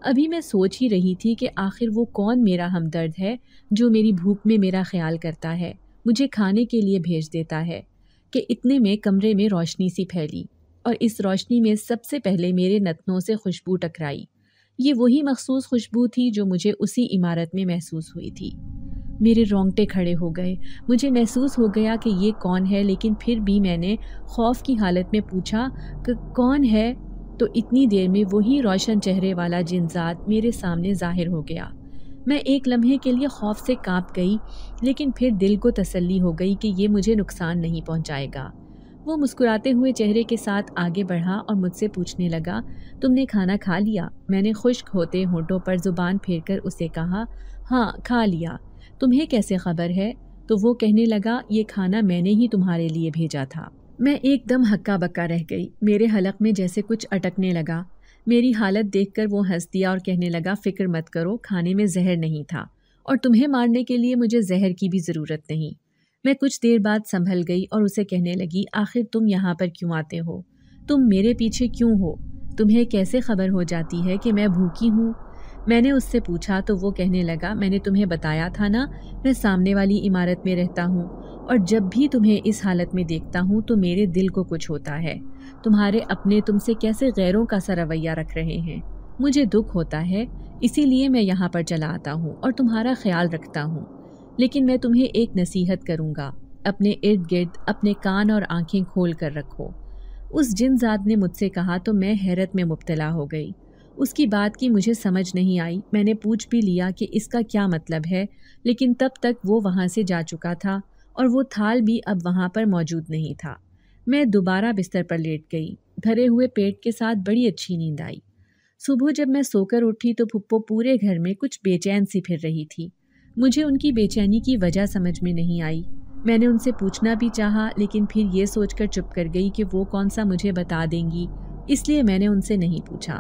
अभी मैं सोच ही रही थी कि आखिर वो कौन मेरा हमदर्द है जो मेरी भूख में मेरा ख्याल करता है मुझे खाने के लिए भेज देता है कि इतने में कमरे में रोशनी सी फैली और इस रोशनी में सबसे पहले मेरे नथनों से खुशबू टकराई ये वही मखसूस खुशबू थी जो मुझे उसी इमारत में महसूस हुई थी मेरे रोंगटे खड़े हो गए मुझे महसूस हो गया कि ये कौन है लेकिन फिर भी मैंने खौफ की हालत में पूछा कि कौन है तो इतनी देर में वही रोशन चेहरे वाला जिनजात मेरे सामने ज़ाहिर हो गया मैं एक लम्हे के लिए खौफ से कांप गई लेकिन फिर दिल को तसल्ली हो गई कि ये मुझे नुकसान नहीं पहुंचाएगा। वो मुस्कुराते हुए चेहरे के साथ आगे बढ़ा और मुझसे पूछने लगा तुमने खाना खा लिया मैंने खुश्क होते होंठों पर ज़ुबान फेर कर उसे कहा हाँ खा लिया तुम्हें कैसे खबर है तो वो कहने लगा ये खाना मैंने ही तुम्हारे लिए भेजा था मैं एकदम हक्का बक्का रह गई मेरे हलक में जैसे कुछ अटकने लगा मेरी हालत देखकर वो हंस दिया और कहने लगा फ़िक्र मत करो खाने में जहर नहीं था और तुम्हें मारने के लिए मुझे जहर की भी ज़रूरत नहीं मैं कुछ देर बाद संभल गई और उसे कहने लगी आखिर तुम यहाँ पर क्यों आते हो तुम मेरे पीछे क्यों हो तुम्हें कैसे खबर हो जाती है कि मैं भूखी हूँ मैंने उससे पूछा तो वो कहने लगा मैंने तुम्हें बताया था ना मैं सामने वाली इमारत में रहता हूँ और जब भी तुम्हें इस हालत में देखता हूँ तो मेरे दिल को कुछ होता है तुम्हारे अपने तुमसे कैसे गैरों का सा रवैया रख रहे हैं मुझे दुख होता है इसीलिए मैं यहाँ पर चला आता हूँ और तुम्हारा ख्याल रखता हूँ लेकिन मैं तुम्हें एक नसीहत करूँगा अपने इर्द गिर्द अपने कान और आंखें खोल कर रखो उस जिन जात ने मुझसे कहा तो मैं हैरत में मुबतला हो गई उसकी बात की मुझे समझ नहीं आई मैंने पूछ भी लिया कि इसका क्या मतलब है लेकिन तब तक वो वहाँ से जा चुका था और वो थाल भी अब वहाँ पर मौजूद नहीं था मैं दोबारा बिस्तर पर लेट गई भरे हुए पेट के साथ बड़ी अच्छी नींद आई सुबह जब मैं सोकर उठी तो फुप्पो पूरे घर में कुछ बेचैन सी फिर रही थी मुझे उनकी बेचैनी की वजह समझ में नहीं आई मैंने उनसे पूछना भी चाहा लेकिन फिर ये सोचकर चुप कर गई कि वो कौन सा मुझे बता देंगी इसलिए मैंने उनसे नहीं पूछा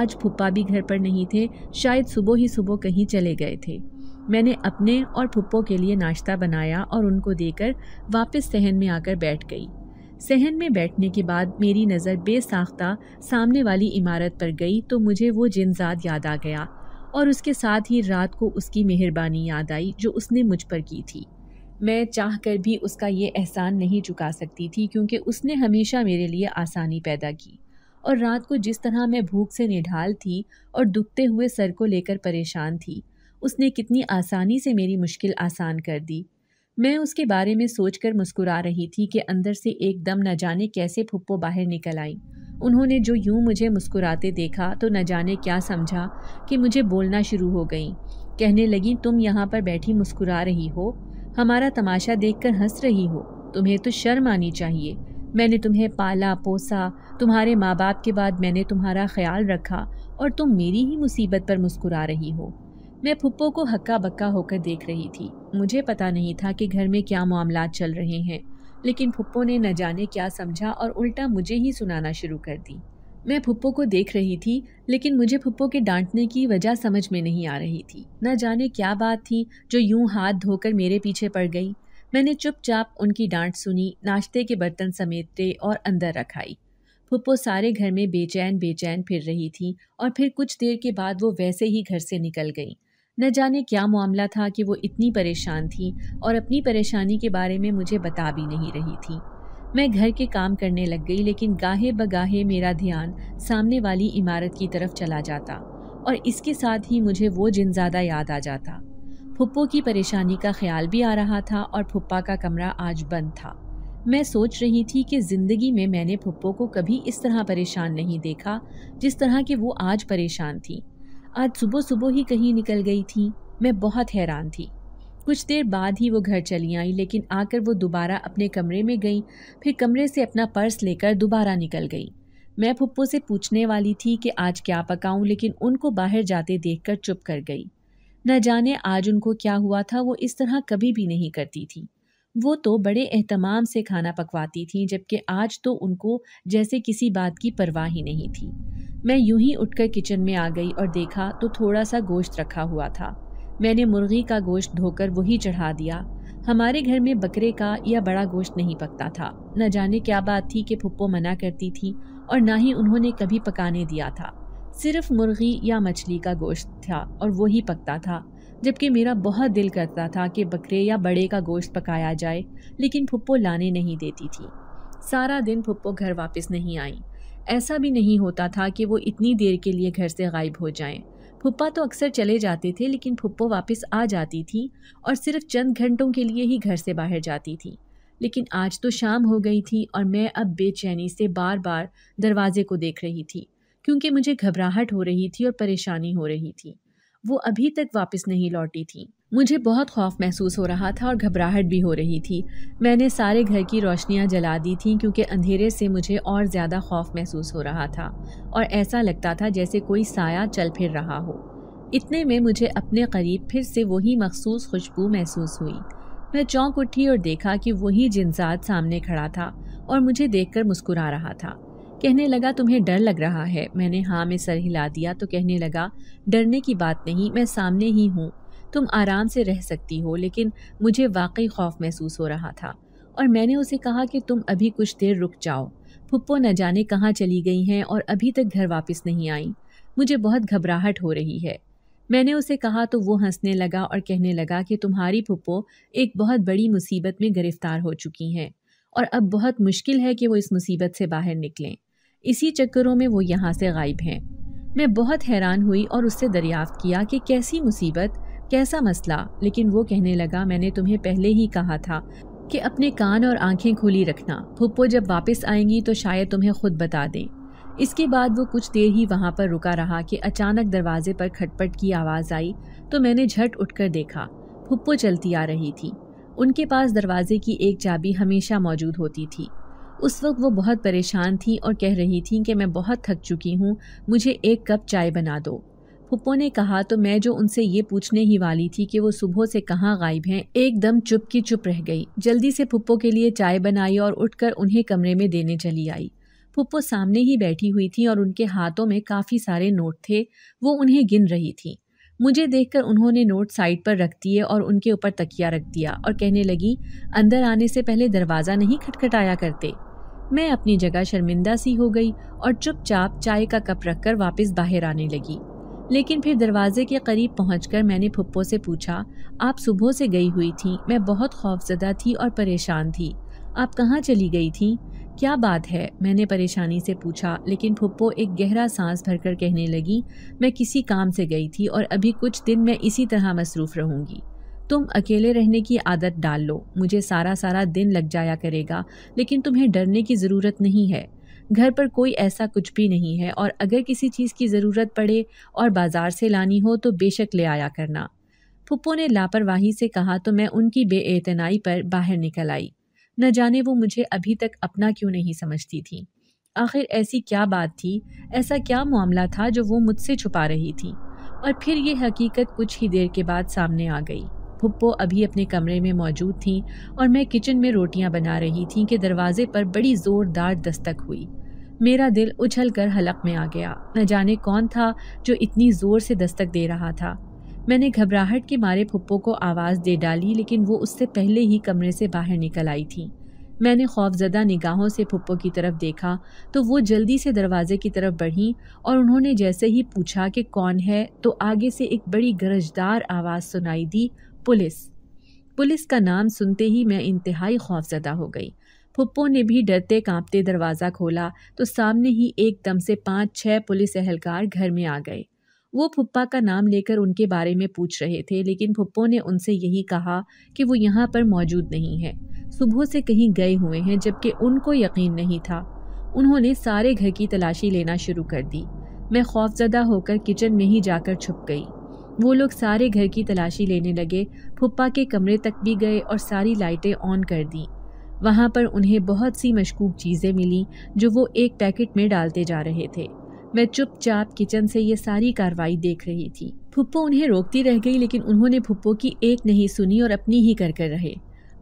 आज फुप्पा भी घर पर नहीं थे शायद सुबह ही सुबह कहीं चले गए थे मैंने अपने और फुप्पो के लिए नाश्ता बनाया और उनको देकर वापस सहन में आकर बैठ गई सहन में बैठने के बाद मेरी नज़र बेसाख्ता सामने वाली इमारत पर गई तो मुझे वो जिनजाद याद आ गया और उसके साथ ही रात को उसकी मेहरबानी याद आई जो उसने मुझ पर की थी मैं चाह कर भी उसका ये एहसान नहीं चुका सकती थी क्योंकि उसने हमेशा मेरे लिए आसानी पैदा की और रात को जिस तरह मैं भूख से निढाल थी और दुखते हुए सर को लेकर परेशान थी उसने कितनी आसानी से मेरी मुश्किल आसान कर दी मैं उसके बारे में सोचकर मुस्कुरा रही थी कि अंदर से एकदम न जाने कैसे फुप्पो बाहर निकल आई उन्होंने जो यूं मुझे मुस्कुराते देखा तो न जाने क्या समझा कि मुझे बोलना शुरू हो गई कहने लगी तुम यहाँ पर बैठी मुस्कुरा रही हो हमारा तमाशा देखकर हंस रही हो तुम्हें तो शर्म आनी चाहिए मैंने तुम्हें पाला पोसा तुम्हारे माँ बाप के बाद मैंने तुम्हारा ख्याल रखा और तुम मेरी ही मुसीबत पर मुस्कुरा रही हो मैं फुप्पो को हक्का बक्का होकर देख रही थी मुझे पता नहीं था कि घर में क्या मामला चल रहे हैं लेकिन फुप्पो ने न जाने क्या समझा और उल्टा मुझे ही सुनाना शुरू कर दी मैं फुप्पो को देख रही थी लेकिन मुझे फुप्पो के डांटने की वजह समझ में नहीं आ रही थी न जाने क्या बात थी जो यूं हाथ धोकर मेरे पीछे पड़ गई मैंने चुपचाप उनकी डांट सुनी नाश्ते के बर्तन समेटते और अंदर रखाई फुप्पो सारे घर में बेचैन बेचैन फिर रही थी और फिर कुछ देर के बाद वो वैसे ही घर से निकल गई न जाने क्या मामला था कि वो इतनी परेशान थी और अपनी परेशानी के बारे में मुझे बता भी नहीं रही थी मैं घर के काम करने लग गई लेकिन गाहे बगाहे मेरा ध्यान सामने वाली इमारत की तरफ चला जाता और इसके साथ ही मुझे वो जिन ज़्यादा याद आ जाता फुप्पो की परेशानी का ख्याल भी आ रहा था और फुप्पा का कमरा आज बंद था मैं सोच रही थी कि ज़िंदगी में मैंने फुप्पो को कभी इस तरह परेशान नहीं देखा जिस तरह कि वो आज परेशान थी आज सुबह सुबह ही कहीं निकल गई थी मैं बहुत हैरान थी कुछ देर बाद ही वो घर चली आई लेकिन आकर वो दोबारा अपने कमरे में गई फिर कमरे से अपना पर्स लेकर दोबारा निकल गई मैं पुप्पो से पूछने वाली थी कि आज क्या पकाऊं लेकिन उनको बाहर जाते देखकर चुप कर गई न जाने आज उनको क्या हुआ था वो इस तरह कभी भी नहीं करती थी वो तो बड़े अहतमाम से खाना पकवाती थीं जबकि आज तो उनको जैसे किसी बात की परवाह ही नहीं थी मैं यूं ही उठकर किचन में आ गई और देखा तो थोड़ा सा गोश्त रखा हुआ था मैंने मुर्गी का गोश्त धोकर वही चढ़ा दिया हमारे घर में बकरे का या बड़ा गोश्त नहीं पकता था न जाने क्या बात थी कि फुप्पो मना करती थी और ना ही उन्होंने कभी पकाने दिया था सिर्फ मुर्गी या मछली का गोश्त था और वही पकता था जबकि मेरा बहुत दिल करता था कि बकरे या बड़े का गोश्त पकाया जाए लेकिन फुप्पो लाने नहीं देती थी सारा दिन फुप्पो घर वापस नहीं आई ऐसा भी नहीं होता था कि वो इतनी देर के लिए घर से गायब हो जाएं। फुप्पा तो अक्सर चले जाते थे लेकिन फुप्पो वापस आ जाती थी और सिर्फ चंद घंटों के लिए ही घर से बाहर जाती थी लेकिन आज तो शाम हो गई थी और मैं अब बेचैनी से बार बार दरवाजे को देख रही थी क्योंकि मुझे घबराहट हो रही थी और परेशानी हो रही थी वो अभी तक वापस नहीं लौटी थी मुझे बहुत खौफ महसूस हो रहा था और घबराहट भी हो रही थी मैंने सारे घर की रोशनियां जला दी थीं क्योंकि अंधेरे से मुझे और ज़्यादा खौफ महसूस हो रहा था और ऐसा लगता था जैसे कोई साया चल फिर रहा हो इतने में मुझे अपने करीब फिर से वही मखसूस खुशबू महसूस हुई मैं चौंक उठी और देखा कि वही जिनजात सामने खड़ा था और मुझे देखकर मुस्कुरा रहा था कहने लगा तुम्हें डर लग रहा है मैंने हाँ में सर हिला दिया तो कहने लगा डरने की बात नहीं मैं सामने ही हूँ तुम आराम से रह सकती हो लेकिन मुझे वाकई खौफ महसूस हो रहा था और मैंने उसे कहा कि तुम अभी कुछ देर रुक जाओ फुप्पो न जाने कहाँ चली गई हैं और अभी तक घर वापस नहीं आई मुझे बहुत घबराहट हो रही है मैंने उसे कहा तो वो हंसने लगा और कहने लगा कि तुम्हारी फुप्पो एक बहुत बड़ी मुसीबत में गिरफ्तार हो चुकी हैं और अब बहुत मुश्किल है कि वो इस मुसीबत से बाहर निकलें इसी चक्करों में वो यहाँ से गायब हैं मैं बहुत हैरान हुई और उससे दरियाफ्त किया कि कैसी मुसीबत कैसा मसला लेकिन वो कहने लगा मैंने तुम्हें पहले ही कहा था कि अपने कान और आंखें खुली रखना फुप्पो जब वापस आएंगी तो शायद तुम्हें खुद बता दें इसके बाद वो कुछ देर ही वहाँ पर रुका रहा कि अचानक दरवाजे पर खटपट की आवाज़ आई तो मैंने झट उठकर देखा फुप्पो चलती आ रही थी उनके पास दरवाजे की एक चाबी हमेशा मौजूद होती थी उस वक्त वो बहुत परेशान थी और कह रही थी कि मैं बहुत थक चुकी हूँ मुझे एक कप चाय बना दो पुप्पो ने कहा तो मैं जो उनसे ये पूछने ही वाली थी कि वो सुबह से कहाँ गायब हैं एकदम चुप की चुप रह गई जल्दी से पुप्पो के लिए चाय बनाई और उठकर उन्हें कमरे में देने चली आई पुप्पो सामने ही बैठी हुई थी और उनके हाथों में काफ़ी सारे नोट थे वो उन्हें गिन रही थी मुझे देखकर उन्होंने नोट साइड पर रख दिए और उनके ऊपर तकिया रख दिया और कहने लगी अंदर आने से पहले दरवाज़ा नहीं खटखटाया करते मैं अपनी जगह शर्मिंदा सी हो गई और चुपचाप चाय का कप रखकर वापस बाहर आने लगी लेकिन फिर दरवाजे के करीब कर मैंने फुप्पो से पूछा आप सुबह से गई हुई थी मैं बहुत खौफजदा थी और परेशान थी आप कहाँ चली गई थी क्या बात है मैंने परेशानी से पूछा लेकिन फुप्पो एक गहरा सांस भरकर कहने लगी मैं किसी काम से गई थी और अभी कुछ दिन मैं इसी तरह मसरूफ़ रहूँगी तुम अकेले रहने की आदत डाल लो मुझे सारा सारा दिन लग जाया करेगा लेकिन तुम्हें डरने की ज़रूरत नहीं है घर पर कोई ऐसा कुछ भी नहीं है और अगर किसी चीज़ की ज़रूरत पड़े और बाज़ार से लानी हो तो बेशक ले आया करना पुप्पो ने लापरवाही से कहा तो मैं उनकी बेएतनाई पर बाहर निकल आई न जाने वो मुझे अभी तक अपना क्यों नहीं समझती थी आखिर ऐसी क्या बात थी ऐसा क्या मामला था जो वो मुझसे छुपा रही थी और फिर ये हकीकत कुछ ही देर के बाद सामने आ गई फुप्पो अभी अपने कमरे में मौजूद थीं और मैं किचन में रोटियां बना रही थी कि दरवाजे पर बड़ी ज़ोरदार दस्तक हुई मेरा दिल उछल कर हलक में आ गया न जाने कौन था जो इतनी ज़ोर से दस्तक दे रहा था मैंने घबराहट के मारे फुप्पो को आवाज़ दे डाली लेकिन वो उससे पहले ही कमरे से बाहर निकल आई थी मैंने खौफजदा निगाहों से फुप्पो की तरफ देखा तो वो जल्दी से दरवाजे की तरफ बढ़ी और उन्होंने जैसे ही पूछा कि कौन है तो आगे से एक बड़ी गरजदार आवाज़ सुनाई दी पुलिस पुलिस का नाम सुनते ही मैं इंतहाई खौफजदा हो गई पुप्पो ने भी डरते कांपते दरवाज़ा खोला तो सामने ही एकदम से पाँच छः पुलिस अहलकार घर में आ गए वो फुप्पा का नाम लेकर उनके बारे में पूछ रहे थे लेकिन फुप्पो ने उनसे यही कहा कि वो यहाँ पर मौजूद नहीं है सुबह से कहीं गए हुए हैं जबकि उनको यकीन नहीं था उन्होंने सारे घर की तलाशी लेना शुरू कर दी मैं खौफजदा होकर किचन में ही जाकर छुप गई वो लोग सारे घर की तलाशी लेने लगे फुप्पा के कमरे तक भी गए और सारी लाइटें ऑन कर दी वहाँ पर उन्हें बहुत सी मशकूक चीज़ें मिली जो वो एक पैकेट में डालते जा रहे थे मैं चुपचाप किचन से ये सारी कार्रवाई देख रही थी फुप्पो उन्हें रोकती रह गई लेकिन उन्होंने फुप्पो की एक नहीं सुनी और अपनी ही कर कर रहे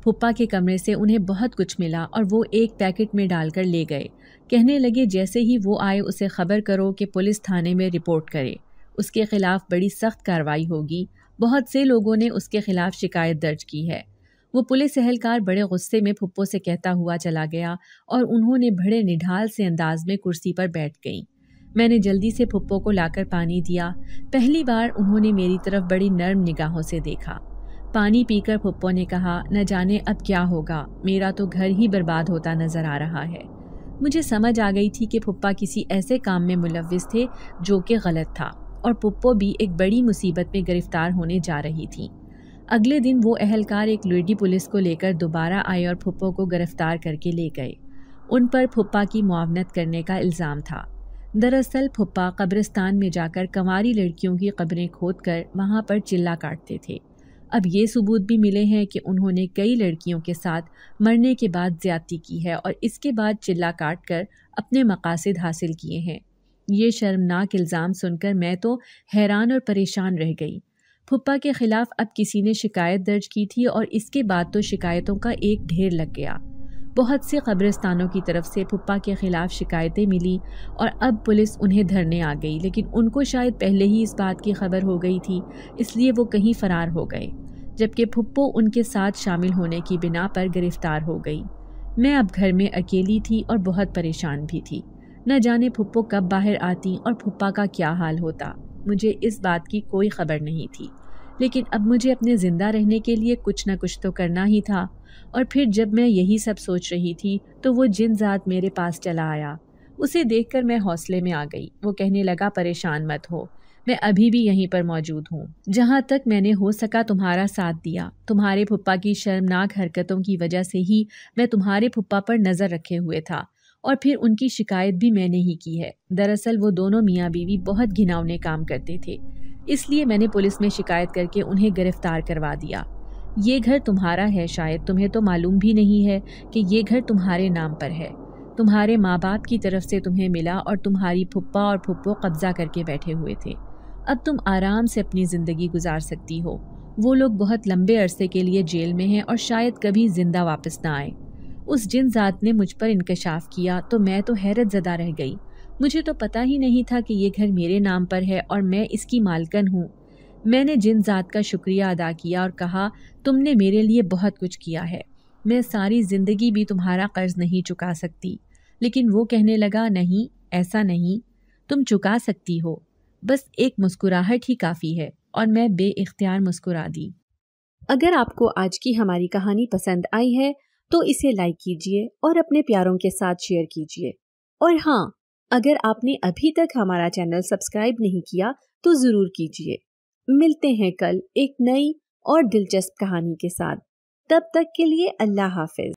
फुप्पा के कमरे से उन्हें बहुत कुछ मिला और वो एक पैकेट में डालकर ले गए कहने लगे जैसे ही वो आए उसे खबर करो कि पुलिस थाने में रिपोर्ट करे उसके खिलाफ बड़ी सख्त कार्रवाई होगी बहुत से लोगों ने उसके खिलाफ शिकायत दर्ज की है वो पुलिस अहलकार बड़े गुस्से में फुप्पो से कहता हुआ चला गया और उन्होंने बड़े निढाल से अंदाज में कुर्सी पर बैठ गई मैंने जल्दी से फुप्पो को लाकर पानी दिया पहली बार उन्होंने मेरी तरफ बड़ी नर्म निगाहों से देखा पानी पीकर फुप्पो ने कहा न जाने अब क्या होगा मेरा तो घर ही बर्बाद होता नजर आ रहा है मुझे समझ आ गई थी कि फुप्पा किसी ऐसे काम में मुलविस थे जो कि गलत था और पुप्पो भी एक बड़ी मुसीबत में गिरफ्तार होने जा रही थी अगले दिन वो अहलकार एक लुइडी पुलिस को लेकर दोबारा आए और पुप्पो को गिरफ्तार करके ले गए उन पर फुप्पा की मुआवनत करने का इल्ज़ाम था दरअसल फुप्पा कब्रिस्तान में जाकर कंवारी लड़कियों की कब्रें खोद कर वहाँ पर चिल्ला काटते थे अब ये सबूत भी मिले हैं कि उन्होंने कई लड़कियों के साथ मरने के बाद ज्यादती की है और इसके बाद चिल्ला काट कर अपने मकासद हासिल किए हैं ये शर्मनाक इल्ज़ाम सुनकर मैं तो हैरान और परेशान रह गई फुप्पा के खिलाफ अब किसी ने शिकायत दर्ज की थी और इसके बाद तो शिकायतों का एक ढेर लग गया बहुत से कब्रिस्तानों की तरफ से फुप्पा के खिलाफ शिकायतें मिली और अब पुलिस उन्हें धरने आ गई लेकिन उनको शायद पहले ही इस बात की खबर हो गई थी इसलिए वो कहीं फ़रार हो गए जबकि फुप्पो उनके साथ शामिल होने की बिना पर गिरफ्तार हो गई मैं अब घर में अकेली थी और बहुत परेशान भी थी न जाने फुप्पो कब बाहर आती और फुप्पा का क्या हाल होता मुझे इस बात की कोई खबर नहीं थी लेकिन अब मुझे अपने ज़िंदा रहने के लिए कुछ ना कुछ तो करना ही था और फिर जब मैं यही सब सोच रही थी तो वो जिन ज़ात मेरे पास चला आया उसे कर मैं हौसले में आ गई वो कहने लगा परेशान मत हो मैं अभी भी यहीं पर मौजूद हूँ जहाँ तक मैंने हो सका तुम्हारा साथ दिया तुम्हारे फुप्पा की शर्मनाक हरकतों की वजह से ही मैं तुम्हारे फुप्पा पर नज़र रखे हुए था और फिर उनकी शिकायत भी मैंने ही की है दरअसल वो दोनों मियाँ बीवी बहुत घिनावने काम करते थे इसलिए मैंने पुलिस में शिकायत करके उन्हें गिरफ्तार करवा दिया ये घर तुम्हारा है शायद तुम्हें तो मालूम भी नहीं है कि ये घर तुम्हारे नाम पर है तुम्हारे माँ बाप की तरफ से तुम्हें मिला और तुम्हारी फुप्पा और फुप्पो कब्जा करके बैठे हुए थे अब तुम आराम से अपनी ज़िंदगी गुजार सकती हो वो लोग बहुत लंबे अरसे के लिए जेल में हैं और शायद कभी ज़िंदा वापस ना आए उस जिन ज़ात ने मुझ पर इंकशाफ किया तो मैं तो हैरत ज़दा रह गई मुझे तो पता ही नहीं था कि ये घर मेरे नाम पर है और मैं इसकी मालकन हूँ मैंने जिन ज़ात का शुक्रिया अदा किया और कहा तुमने मेरे लिए बहुत कुछ किया है मैं सारी ज़िंदगी भी तुम्हारा कर्ज़ नहीं चुका सकती लेकिन वो कहने लगा नहीं ऐसा नहीं तुम चुका सकती हो बस एक मुस्कुराहट ही काफ़ी है और मैं बेइख्तियार मुस्कुरा दी अगर आपको आज की हमारी कहानी पसंद आई है तो इसे लाइक कीजिए और अपने प्यारों के साथ शेयर कीजिए और हाँ अगर आपने अभी तक हमारा चैनल सब्सक्राइब नहीं किया तो ज़रूर कीजिए मिलते हैं कल एक नई और दिलचस्प कहानी के साथ तब तक के लिए अल्लाह हाफिज